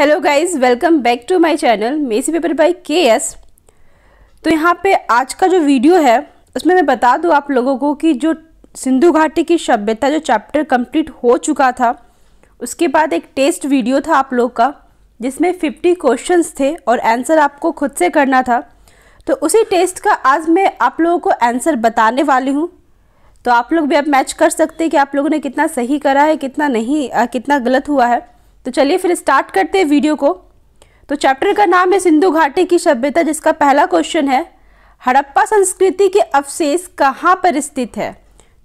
hello guys welcome back to my channel messy paper by KS तो यहाँ पे आज का जो वीडियो है उसमें मैं बता दूँ आप लोगों को कि जो सिंधु घाटी की सभ्यता जो चैप्टर कंप्लीट हो चुका था उसके बाद एक टेस्ट वीडियो था आप लोग का जिसमें 50 क्वेश्चंस थे और आंसर आपको खुद से करना था तो उसी टेस्ट का आज मैं आप लोगों को आंसर बताने वाली हूँ तो आप लोग भी अब मैच कर सकते हैं कि आप लोगों ने कितना सही करा है कितना नहीं आ, कितना गलत हुआ है तो चलिए फिर स्टार्ट करते हैं वीडियो को तो चैप्टर का नाम है सिंधु घाटी की सभ्यता जिसका पहला क्वेश्चन है हड़प्पा संस्कृति के अवशेष कहाँ पर स्थित है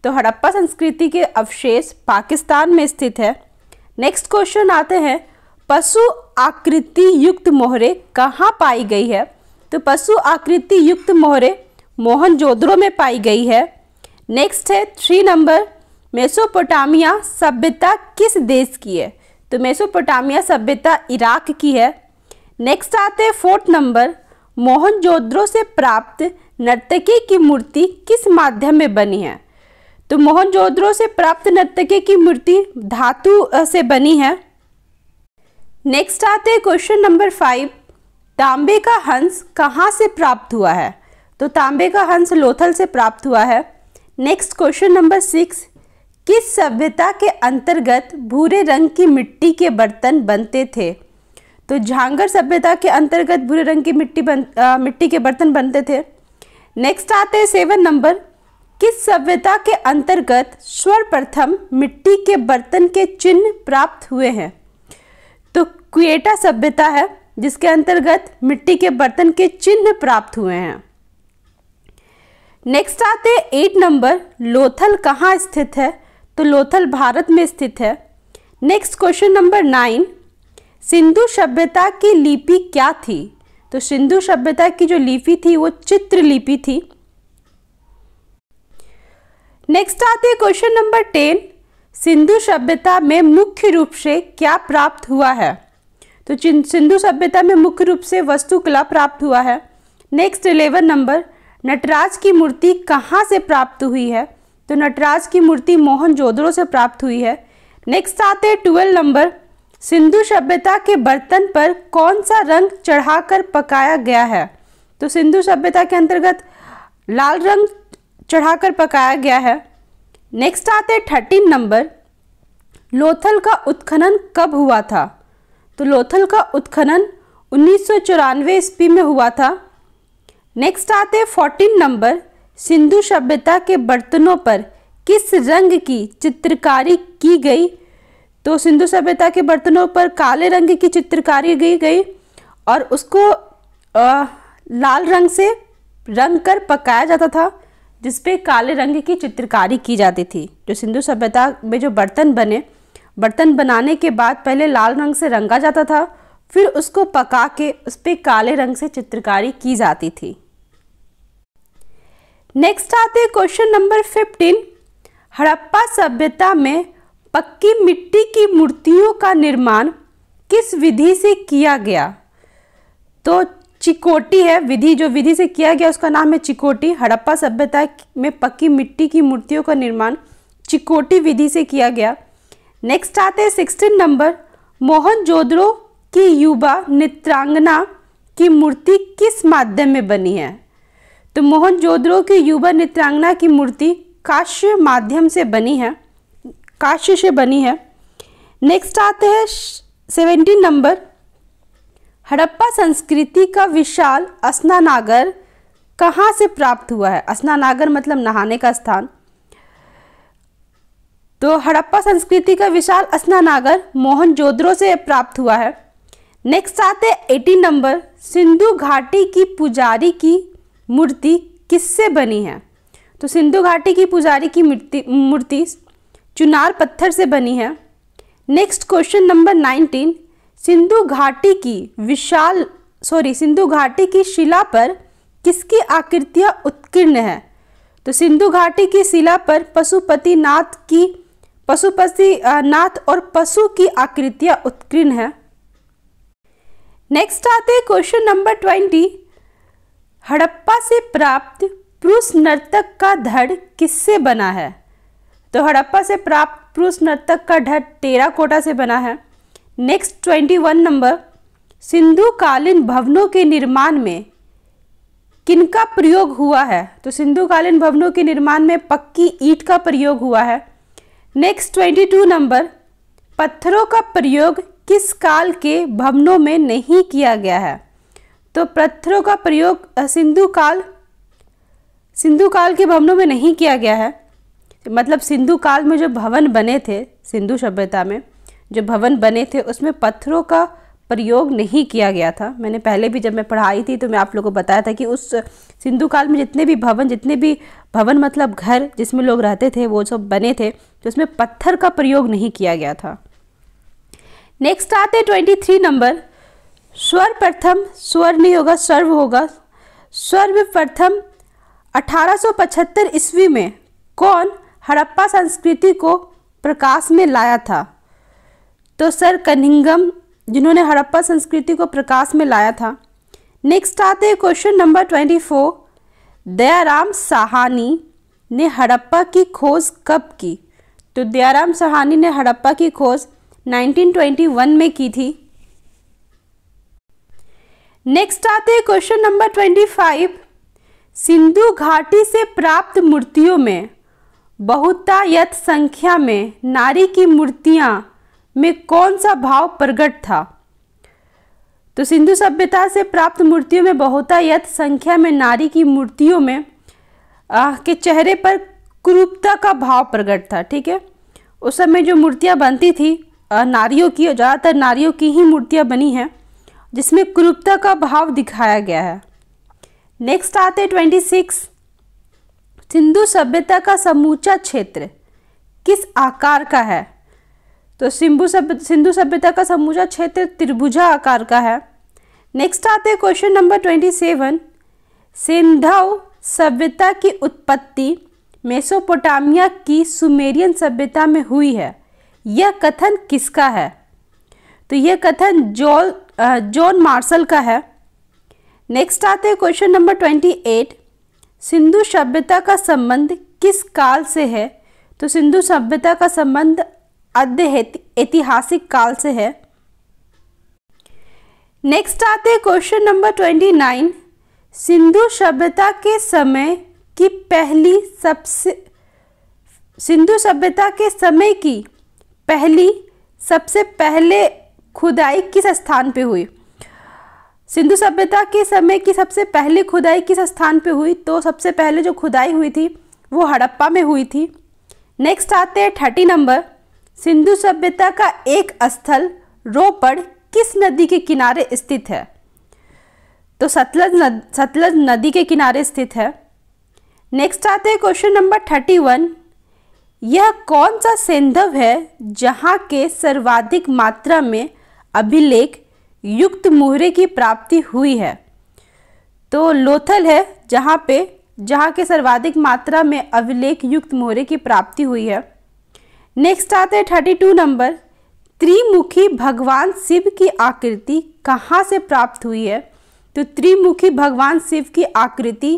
तो हड़प्पा संस्कृति के अवशेष पाकिस्तान में स्थित है नेक्स्ट क्वेश्चन आते हैं पशु आकृति युक्त मोहरे कहाँ पाई गई है तो पशु आकृति युक्त मोहरे मोहनजोदड़ो में पाई गई है नेक्स्ट है थ्री नंबर मेसोपोटामिया सभ्यता किस देश की है तो मेसोपोटामिया सभ्यता इराक की है नेक्स्ट आते हैं फोर्थ नंबर मोहनजोद्रो से प्राप्त नर्तकी की मूर्ति किस माध्यम में बनी है तो मोहनजोद्रो से प्राप्त नर्तकी की मूर्ति धातु से बनी है नेक्स्ट आते हैं क्वेश्चन नंबर फाइव तांबे का हंस कहाँ से प्राप्त हुआ है तो तांबे का हंस लोथल से प्राप्त हुआ है नेक्स्ट क्वेश्चन नंबर सिक्स किस सभ्यता के अंतर्गत भूरे रंग की मिट्टी के बर्तन बनते थे तो झांगर सभ्यता के अंतर्गत भूरे रंग की मिट्टी बन आ, मिट्टी के बर्तन बनते थे नेक्स्ट आते हैं सेवन नंबर किस सभ्यता के अंतर्गत सर्वप्रथम मिट्टी के बर्तन के चिन्ह प्राप्त हुए हैं तो क्वेटा सभ्यता है जिसके अंतर्गत मिट्टी के बर्तन के चिन्ह प्राप्त हुए हैं नेक्स्ट आते एट नंबर लोथल कहाँ स्थित है तो लोथल भारत में स्थित है next question number nine Sindhu सभ्यता की लिपि क्या थी तो सिंधु सभ्यता की जो लिपि थी वो चित्रलिपि थी नेक्स्ट आते हैं क्वेश्चन नंबर टेन सिंधु सभ्यता में मुख्य रूप से क्या प्राप्त हुआ है तो सिंधु सभ्यता में मुख्य रूप से वस्तुकला प्राप्त हुआ है नेक्स्ट इलेवन नंबर नटराज की मूर्ति कहाँ से प्राप्त हुई है तो नटराज की मूर्ति मोहन जोदड़ो से प्राप्त हुई है नेक्स्ट आते हैं ट्वेल्व नंबर सिंधु सभ्यता के बर्तन पर कौन सा रंग चढ़ाकर पकाया गया है तो सिंधु सभ्यता के अंतर्गत लाल रंग चढ़ाकर पकाया गया है नेक्स्ट आते हैं थर्टीन नंबर लोथल का उत्खनन कब हुआ था तो लोथल का उत्खनन उन्नीस सौ ईस्वी में हुआ था नेक्स्ट आते हैं फोर्टीन नंबर सिंधु सभ्यता के बर्तनों पर किस रंग की चित्रकारी की गई तो सिंधु सभ्यता के बर्तनों पर काले रंग की चित्रकारी की गई और उसको आ, लाल रंग से रंग कर पकाया जाता था जिस पे काले रंग की चित्रकारी की जाती थी जो सिंधु सभ्यता में जो बर्तन बने बर्तन बनाने के बाद पहले लाल रंग से रंगा जाता था फिर उसको पका के उस पर काले रंग से चित्रकारी की जाती थी नेक्स्ट आते हैं क्वेश्चन नंबर फिफ्टीन हड़प्पा सभ्यता में पक्की मिट्टी की मूर्तियों का निर्माण किस विधि से किया गया तो चिकोटी है विधि जो विधि से किया गया उसका नाम है चिकोटी हड़प्पा सभ्यता में पक्की मिट्टी की मूर्तियों का निर्माण चिकोटी विधि से किया गया नेक्स्ट आते हैं सिक्सटीन नंबर मोहनजोदड़ो की युवा नित्रांगना की मूर्ति किस माध्यम में बनी है तो मोहन जोद्रो की युवा नित्रांगना की मूर्ति काश्य माध्यम से बनी है काश्य से बनी है नेक्स्ट आते हैं सेवेंटीन नंबर हड़प्पा संस्कृति का विशाल स्नानागर कहाँ से प्राप्त हुआ है स्नानागर मतलब नहाने का स्थान तो हड़प्पा संस्कृति का विशाल मोहन जोद्रो से प्राप्त हुआ है नेक्स्ट आते हैं एटीन नंबर सिंधु घाटी की पुजारी की मूर्ति किससे बनी है तो सिंधु घाटी की पुजारी की मूर्ति चुनार पत्थर से बनी है next question number nineteen Sindhu घाटी की विशाल सॉरी सिंधु घाटी की शिला पर किसकी आकृतियाँ उत्कीर्ण है तो सिंधु घाटी की शिला पर पशुपति नाथ की पशुपति नाथ और पशु की आकृतियाँ उत्कीर्ण है नेक्स्ट आते हैं क्वेश्चन नंबर ट्वेंटी हड़प्पा से प्राप्त पुरुष नर्तक का धड़ किससे बना है तो हड़प्पा से प्राप्त पुरुष नर्तक का ढड़ टेरा कोटा से बना है next twenty one number Sindhu कालीन भवनों के निर्माण में किनका प्रयोग हुआ है तो सिंधु कालीन भवनों के निर्माण में पक्की ईट का प्रयोग हुआ है नेक्स्ट ट्वेंटी टू नंबर पत्थरों का प्रयोग किस काल के भवनों में नहीं किया गया है तो पत्थरों का प्रयोग सिंधु काल सिंधु काल के भवनों में नहीं किया गया है मतलब सिंधु काल में जो भवन बने थे सिंधु सभ्यता में जो भवन बने थे उसमें पत्थरों का प्रयोग नहीं किया गया था मैंने पहले भी जब मैं पढ़ाई थी तो मैं आप लोगों को बताया था कि उस सिंधु काल में जितने भी भवन जितने भी भवन मतलब घर जिसमें लोग रहते थे वो सब बने थे तो उसमें पत्थर का प्रयोग नहीं किया गया था नेक्स्ट आते ट्वेंटी थ्री नंबर स्वर प्रथम स्वर नहीं होगा सर्व होगा स्वर्व प्रथम 1875 ईस्वी में कौन हड़प्पा संस्कृति को प्रकाश में लाया था तो सर कनिंगम जिन्होंने हड़प्पा संस्कृति को प्रकाश में लाया था नेक्स्ट आते हैं question number twenty four Dayaram Sahni ने हड़प्पा की खोज कब की तो दयाराम साहानी ने हड़प्पा की खोज 1921 में की थी नेक्स्ट आते हैं question number twenty five Sindhu घाटी से प्राप्त मूर्तियों में बहुतायत संख्या में नारी की मूर्तियाँ में कौन सा भाव प्रकट था तो सिंधु सभ्यता से प्राप्त मूर्तियों में बहुतायत संख्या में नारी की मूर्तियों में आ, के चेहरे पर क्रूपता का भाव प्रकट था ठीक है उस समय जो मूर्तियाँ बनती थी नारियों की और ज़्यादातर नारियों की ही मूर्तियाँ बनी हैं जिसमें क्रूपता का भाव दिखाया गया है नेक्स्ट आते हैं ट्वेंटी सिक्स सिंधु सभ्यता का समूचा क्षेत्र किस आकार का है तो सिंधु सभ्य सिंधु सभ्यता का समूचा क्षेत्र त्रिभुजा आकार का है नेक्स्ट आते हैं क्वेश्चन नंबर ट्वेंटी सेवन सिंधव सभ्यता की उत्पत्ति मेसोपोटामिया की सुमेरियन सभ्यता में हुई है यह कथन किसका है तो यह कथन जॉन जॉन मार्शल का है नेक्स्ट आते हैं question number twenty eight Sindhu सभ्यता का संबंध किस काल से है तो सिंधु सभ्यता का संबंध अद्य ऐतिहासिक काल से है नेक्स्ट आते हैं question number twenty nine Sindhu सभ्यता के समय की पहली सबसे सिंधु सभ्यता के समय की पहली सबसे पहले खुदाई किस स्थान पे हुई सिंधु सभ्यता के समय की सबसे पहली खुदाई किस स्थान पे हुई तो सबसे पहले जो खुदाई हुई थी वो हड़प्पा में हुई थी नेक्स्ट आते हैं थर्टी नंबर सिंधु सभ्यता का एक स्थल रोपड़ किस नदी के किनारे स्थित है तो सतलज नद, सतलज नदी के किनारे स्थित है नेक्स्ट आते हैं क्वेश्चन नंबर थर्टी वन यह कौन सा सेंधव है जहाँ के सर्वाधिक मात्रा में अभिलेख युक्त मुहरे की प्राप्ति हुई है तो लोथल है जहाँ पे जहाँ के सर्वाधिक मात्रा में अभिलेख युक्त मोहरे की प्राप्ति हुई है नेक्स्ट आते हैं थर्टी टू नंबर त्रिमुखी भगवान शिव की आकृति कहाँ से प्राप्त हुई है तो त्रिमुखी भगवान शिव की आकृति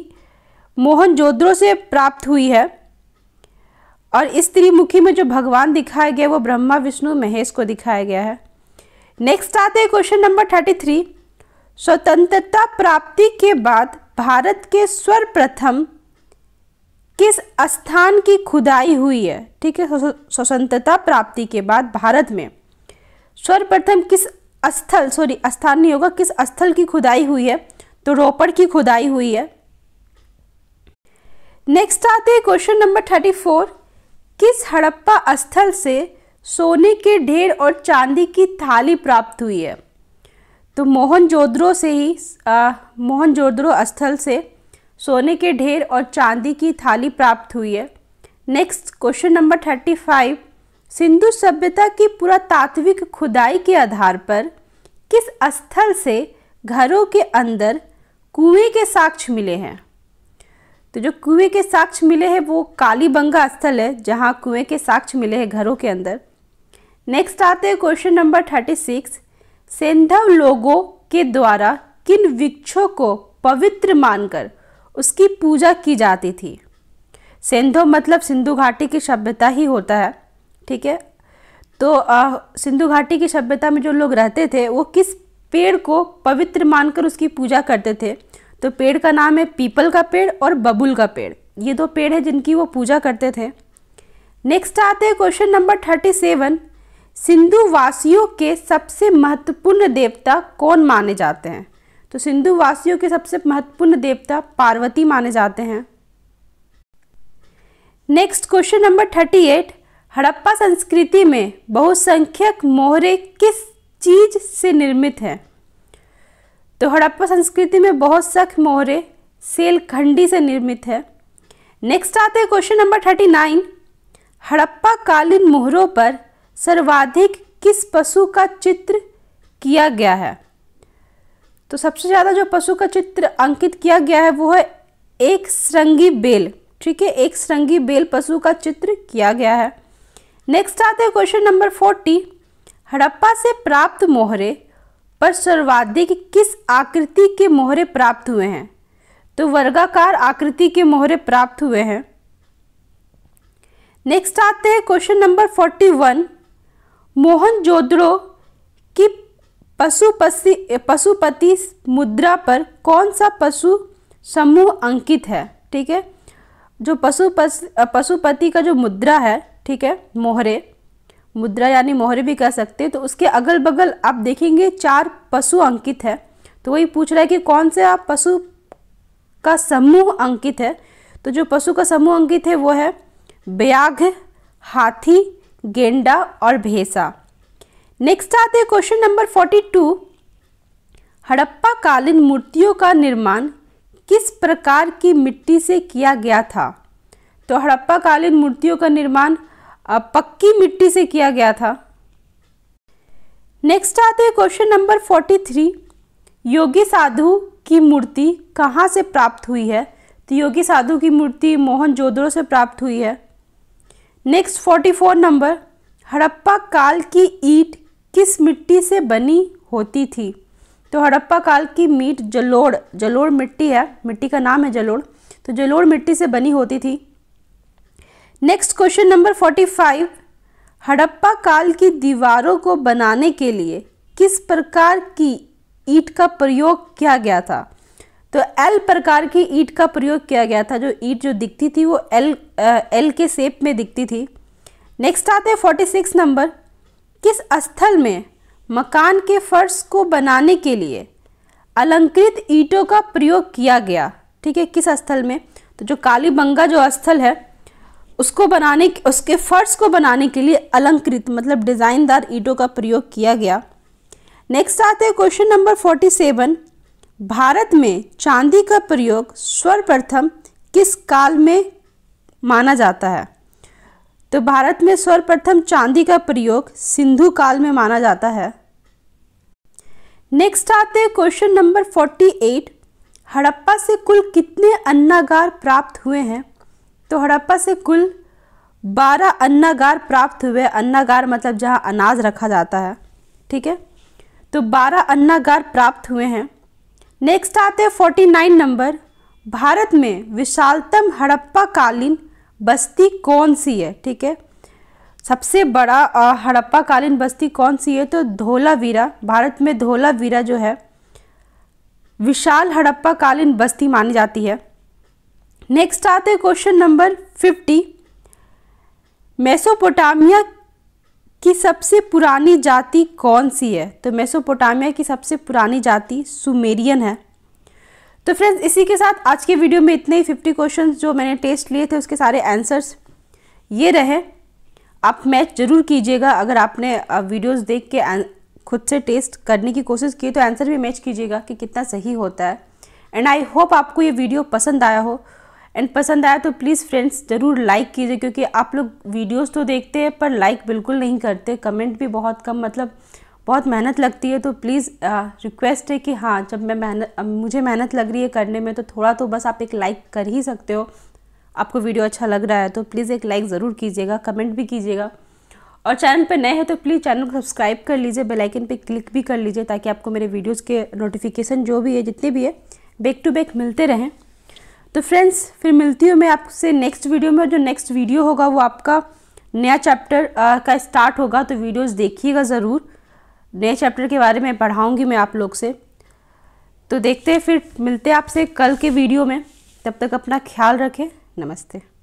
मोहनजोद्रो से प्राप्त हुई है और इस त्रिमुखी में जो भगवान दिखाया गया वो ब्रह्मा विष्णु महेश को दिखाया गया है नेक्स्ट आते हैं क्वेश्चन नंबर थर्टी थ्री स्वतंत्रता प्राप्ति के बाद भारत के सर्वप्रथम किस स्थान की खुदाई हुई है ठीक है स्वतंत्रता प्राप्ति के बाद भारत में सर्वप्रथम किस स्थल सॉरी स्थान नहीं होगा किस स्थल की खुदाई हुई है तो रोपड़ की खुदाई हुई है नेक्स्ट आते हैं क्वेश्चन नंबर थर्टी फोर किस हड़प्पा स्थल से सोने के ढेर और चांदी की थाली प्राप्त हुई है तो जोद्रो से ही जोद्रो स्थल से सोने के ढेर और चांदी की थाली प्राप्त हुई है next question number thirty five Sindhu सभ्यता की पुरातात्विक खुदाई के आधार पर किस स्थल से घरों के अंदर कुएं के साक्ष्य मिले हैं तो जो कुएं के साक्ष्य मिले हैं वो कालीबंगा स्थल है जहाँ कुएं के साक्ष्य मिले हैं घरों के अंदर नेक्स्ट आते हैं क्वेश्चन नंबर थर्टी सिक्स सेंधव लोगों के द्वारा किन वृक्षों को पवित्र मानकर उसकी पूजा की जाती थी सेंधव मतलब सिंधु घाटी की सभ्यता ही होता है ठीक है तो सिंधु घाटी की सभ्यता में जो लोग रहते थे वो किस पेड़ को पवित्र मानकर उसकी पूजा करते थे तो पेड़ का नाम है पीपल का पेड़ और बबुल का पेड़ ये दो पेड़ है जिनकी वो पूजा करते थे नेक्स्ट आते हैं question number thirty seven Sindhu वासियों के सबसे महत्वपूर्ण देवता कौन माने जाते हैं तो सिंधु वासियों के सबसे महत्वपूर्ण देवता पार्वती माने जाते हैं next question number thirty eight Harappa संस्कृति में बहुसंख्यक मोहरे किस चीज से निर्मित हैं तो हड़प्पा संस्कृति में बहुत सख्त मोहरे सेलखंडी से निर्मित है नेक्स्ट आते हैं question number thirty nine Harappa कालीन मोहरों पर सर्वाधिक किस पशु का चित्र किया गया है तो सबसे ज़्यादा जो पशु का चित्र अंकित किया गया है वो है एक श्रृंगी बेल ठीक है एक श्रृंगी बेल पशु का चित्र किया गया है नेक्स्ट आते हैं क्वेश्चन नंबर फोर्टी हड़प्पा से प्राप्त मोहरे पर सर्वाधिक किस आकृति के मोहरे प्राप्त हुए हैं तो वर्गाकार आकृति के मोहरे प्राप्त हुए हैं नेक्स्ट आते हैं question number forty one Mohenjodaro की पशुपति पशुपति मुद्रा पर कौन सा पशु समूह अंकित है ठीक है जो पशु पशुपति का जो मुद्रा है ठीक है मोहरे मुद्रा यानी मोहरे भी कह सकते हैं तो उसके अगल बगल आप देखेंगे चार पशु अंकित है तो वही पूछ रहा है कि कौन से आप पशु का समूह अंकित है तो जो पशु का समूह अंकित है वो है ब्याघ हाथी गेंडा और भेसा नेक्स्ट आते हैं question number forty two Harappa कालीन मूर्तियों का निर्माण किस प्रकार की मिट्टी से किया गया था तो हड़प्पा कालीन मूर्तियों का निर्माण पक्की मिट्टी से किया गया था नेक्स्ट आते हैं क्वेश्चन नंबर फोर्टी थ्री योगी साधु की मूर्ति कहाँ से प्राप्त हुई है तो योगी साधु की मूर्ति मोहन जोदड़ो से प्राप्त हुई है next forty four number Harappa काल की ईट किस मिट्टी से बनी होती थी तो हड़प्पा काल की मीट जलोड़ जलोड़ मिट्टी है मिट्टी का नाम है जलोड़ तो जलोड़ मिट्टी से बनी होती थी next question number forty five Harappa काल की दीवारों को बनाने के लिए किस प्रकार की ईट का प्रयोग किया गया था तो एल प्रकार की ईट का प्रयोग किया गया था जो ईट जो दिखती थी वो एल एल के शेप में दिखती थी नेक्स्ट आते हैं फोर्टी सिक्स नंबर किस स्थल में मकान के फर्श को बनाने के लिए अलंकृत ईटों का प्रयोग किया गया ठीक है किस स्थल में तो जो कालीबंगा जो स्थल है उसको बनाने उसके फर्श को बनाने के लिए अलंकृत मतलब डिज़ाइनदार ईटों का प्रयोग किया गया नेक्स्ट आते हैं question number forty seven Bharat में चांदी का प्रयोग सर्वप्रथम किस काल में माना जाता है तो भारत में सर्वप्रथम चांदी का प्रयोग सिंधु काल में माना जाता है नेक्स्ट आते हैं question number forty eight Harappa से कुल कितने अन्नागार प्राप्त हुए हैं तो हड़प्पा से कुल बारह अन्नागार प्राप्त हुए अन्नागार मतलब जहां अनाज रखा जाता है ठीक है तो बारह अन्नागार प्राप्त हुए हैं नेक्स्ट आते हैं फोर्टी नाइन नंबर भारत में विशालतम हड़प्पा कालीन बस्ती कौन सी है ठीक है सबसे बड़ा हड़प्पा कालीन बस्ती कौन सी है तो धोलावीरा भारत में धोलावीरा जो है विशाल हड़प्पा कालीन बस्ती मानी जाती है नेक्स्ट आते हैं क्वेश्चन नंबर फिफ्टी मेसोपोटामिया की सबसे पुरानी जाति कौन सी है तो मेसोपोटामिया की सबसे पुरानी जाति सुमेरियन है तो फ्रेंड्स इसी के साथ आज के वीडियो में इतने ही फिफ्टी क्वेश्चन जो मैंने टेस्ट लिए थे उसके सारे आंसर्स ये रहे आप मैच ज़रूर कीजिएगा अगर आपने वीडियोस देख के खुद से टेस्ट करने की कोशिश की तो आंसर भी मैच कीजिएगा कि कितना सही होता है एंड आई होप आपको ये वीडियो पसंद आया हो एंड पसंद आया तो प्लीज़ फ्रेंड्स ज़रूर लाइक कीजिए क्योंकि आप लोग वीडियोस तो देखते हैं पर लाइक बिल्कुल नहीं करते कमेंट भी बहुत कम मतलब बहुत मेहनत लगती है तो प्लीज़ रिक्वेस्ट है कि हाँ जब मैं मेहनत मुझे मेहनत लग रही है करने में तो थोड़ा तो बस आप एक लाइक कर ही सकते हो आपको वीडियो अच्छा लग रहा है तो प्लीज़ एक लाइक ज़रूर कीजिएगा कमेंट भी कीजिएगा और चैनल पर नए हैं तो प्लीज़ चैनल को सब्सक्राइब कर लीजिए बेल आइकन पे क्लिक भी कर लीजिए ताकि आपको मेरे वीडियोज़ के नोटिफिकेशन जो भी है जितने भी है बैक टू बैक मिलते रहें तो फ्रेंड्स फिर मिलती हूँ मैं आपसे नेक्स्ट वीडियो में जो नेक्स्ट वीडियो होगा वो आपका नया चैप्टर का स्टार्ट होगा तो वीडियोस देखिएगा ज़रूर नए चैप्टर के बारे में पढ़ाऊँगी मैं आप लोग से तो देखते हैं फिर मिलते हैं आपसे कल के वीडियो में तब तक अपना ख्याल रखें नमस्ते